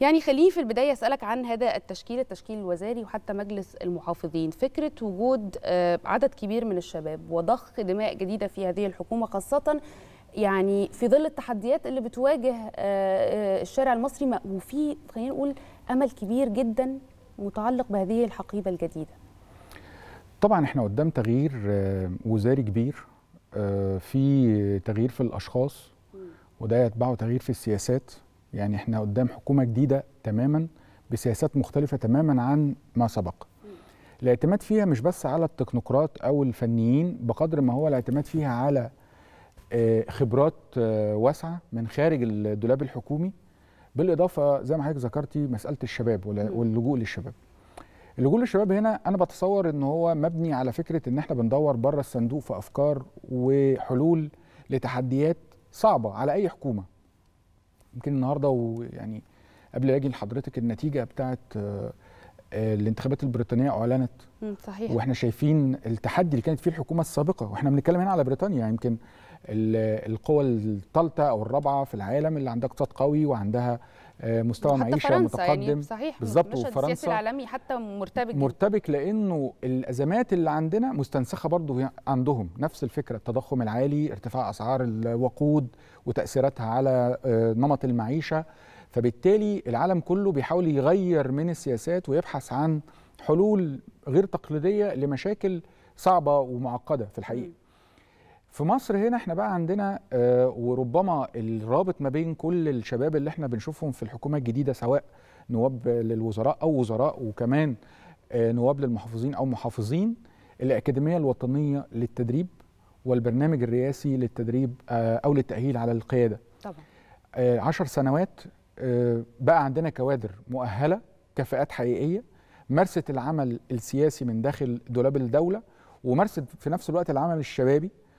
يعني خليني في البداية أسألك عن هذا التشكيل التشكيل الوزاري وحتى مجلس المحافظين فكرة وجود آه، عدد كبير من الشباب وضخ دماء جديدة في هذه الحكومة خاصة يعني في ظل التحديات اللي بتواجه آه، آه، الشارع المصري وفي خلينا نقول أمل كبير جدا متعلق بهذه الحقيبة الجديدة طبعا احنا قدام تغيير وزاري كبير في تغيير في الأشخاص وده يتبعه تغيير في السياسات يعني احنا قدام حكومه جديده تماما بسياسات مختلفه تماما عن ما سبق الاعتماد فيها مش بس على التكنوقراط او الفنيين بقدر ما هو الاعتماد فيها على آه، خبرات آه، واسعه من خارج الدولاب الحكومي بالاضافه زي ما حضرتك ذكرتي مساله الشباب واللجوء للشباب اللجوء للشباب هنا انا بتصور ان هو مبني على فكره ان احنا بندور بره الصندوق في افكار وحلول لتحديات صعبه على اي حكومه يمكن النهارده ويعني قبل اجي لحضرتك النتيجه بتاعه آه، الانتخابات البريطانيه اعلنت صحيح واحنا شايفين التحدي اللي كانت فيه الحكومه السابقه واحنا بنتكلم هنا على بريطانيا يمكن القوى الثالثه او الرابعه في العالم اللي عندها اقتصاد قوي وعندها آه، مستوى معيشه يعني متقدم يعني صحيح بالظبط وفرنسا السياسي العالمي حتى مرتبك مرتبك لانه الازمات اللي عندنا مستنسخه برضه عندهم نفس الفكره التضخم العالي ارتفاع اسعار الوقود وتاثيراتها على آه، نمط المعيشه فبالتالي العالم كله بيحاول يغير من السياسات ويبحث عن حلول غير تقليديه لمشاكل صعبه ومعقده في الحقيقه في مصر هنا احنا بقى عندنا آه، وربما الرابط ما بين كل الشباب اللي احنا بنشوفهم في الحكومه الجديده سواء نواب للوزراء او وزراء وكمان آه، نواب للمحافظين او محافظين الاكاديميه الوطنيه للتدريب والبرنامج الرئاسي للتدريب آه، او للتاهيل على القياده طبعا عشر سنوات بقى عندنا كوادر مؤهله كفاءات حقيقيه مارست العمل السياسي من داخل دولاب الدوله ومارست في نفس الوقت العمل الشبابي